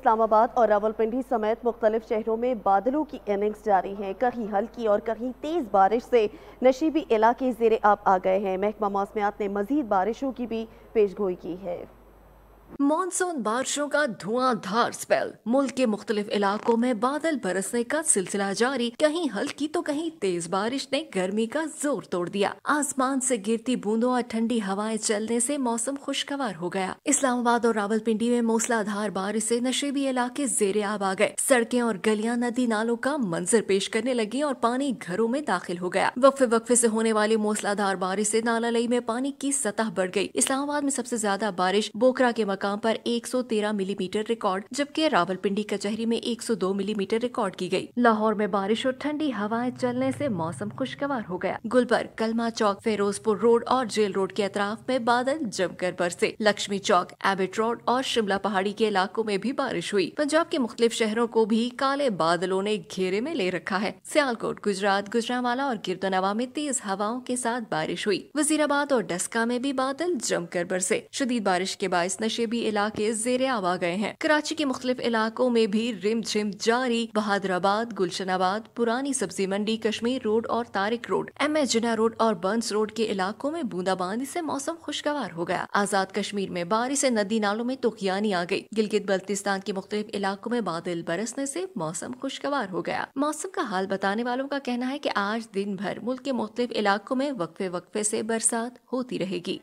इस्लामाबाद और रावलपिंडी समेत मुख्तलिफ शहरों में बादलों की इनिंग्स जारी हैं कहीं हल्की और कहीं तेज़ बारिश से नशीबी इलाके जेरे आब आ गए हैं महकमा मौसमियात ने मजीद बारिशों की भी पेशगोई की है मानसून बारिशों का धुआंधार स्पेल मुल्क के मुख्तलिफ इलाकों में बादल बरसने का सिलसिला जारी कहीं हल्की तो कहीं तेज बारिश ने गर्मी का जोर तोड़ दिया आसमान से गिरती बूंदों और ठंडी हवाएं चलने से मौसम खुशगवार हो गया इस्लामाबाद और रावलपिंडी में मूसलाधार बारिश से नशेबी इलाके जेर आब आ गए सड़कें और गलियां नदी नालों का मंजर पेश करने लगी और पानी घरों में दाखिल हो गया वक्फे वक्फे ऐसी होने वाली मूसलाधार बारिश ऐसी नालालई में पानी की सतह बढ़ गयी इस्लामाबाद में सबसे ज्यादा बारिश बोकरा के मकान बकां पर 113 मिलीमीटर रिकॉर्ड जबकि रावलपिंडी कचहरी में 102 मिलीमीटर रिकॉर्ड की गई। लाहौर में बारिश और ठंडी हवाएं चलने से मौसम खुशगवार हो गया गुलबर्ग कलमा चौक फेरोजपुर रोड और जेल रोड के अतराफ में बादल जमकर बरसे लक्ष्मी चौक एबिट रोड और शिमला पहाड़ी के इलाकों में भी बारिश हुई पंजाब के मुख्तलिफ शहरों को भी काले बादलों ने घेरे में ले रखा है सियालकोट गुजरात गुजरावाला और गिरदनवा में तेज हवाओं के साथ बारिश हुई वजीराबाद और डस्का में भी बादल जमकर बरसे शदीद बारिश के बायस नशे मगरबी इलाके जेर आ गए हैं कराची के मुख्तलिफ इलाकों में भी रिम झिम जारी बहादराबाद गुलशनाबाद पुरानी सब्जी मंडी कश्मीर रोड और Tariq road M S Jinnah road और बंस रोड के इलाकों में बूंदाबांदी से मौसम खुशगवार हो गया आजाद कश्मीर में बारिश से नदी नालों में तुकियानी आ गई गिलगित बल्तिस्तान के मुख्त इलाकों में बादल बरसने से मौसम खुशगवार हो गया मौसम का हाल बताने वालों का कहना है की आज दिन भर मुल्क के मुख्तलिफ इलाकों में वक्फे वक्फे से बरसात होती रहेगी